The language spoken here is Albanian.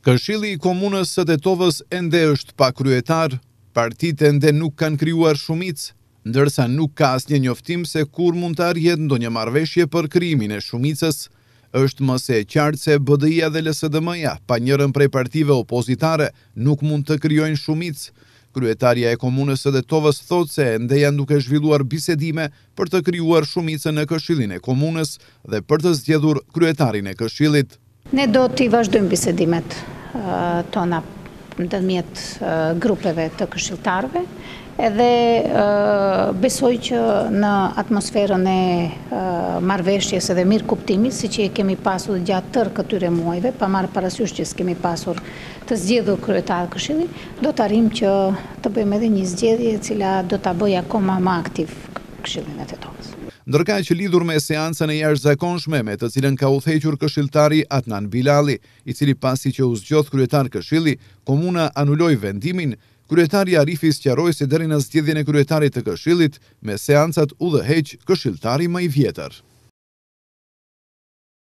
Këshili i komunës së detovës ende është pa kryetar, partit ende nuk kanë kryuar shumicë, ndërsa nuk ka asnje njoftim se kur mund të arjet ndo një marveshje për kryimin e shumicës, është mëse e qartë se BDI-a dhe LSDM-ja, pa njërën prej partive opozitare, nuk mund të kryojnë shumicë. Kryetarja e komunës së tovës thot se ende janë duke zhvilluar bisedime për të kryuar shumicën e këshilin e komunës dhe për të zgjedhur kryetarin e këshillit. Ne do t'i vazhdojmë bisedimet uh, tona dëmjet uh, grupeve të këshiltarve, edhe uh, besoj që në atmosferën e marveshjes edhe mirë kuptimi, si që e kemi pasur gjatë tërë këtyre muajve, pa marë parasysh që s'kemi pasur të zgjedhë kryetarë këshili, do të arim që të bëjmë edhe një zgjedhje cila do të bëjë akoma ma aktiv këshilin e të ndërka që lidhur me seansën e jashtë zakonshme me të cilën ka thequr këshiltari Atnan Bilali, i cili pasi që uzgjoth kryetar këshili, komuna anulloj vendimin, kryetari Arifis qaroj se deri në zgjedhjen e kryetarit të këshilit me seansat u dhe heq këshiltari më i vjetër.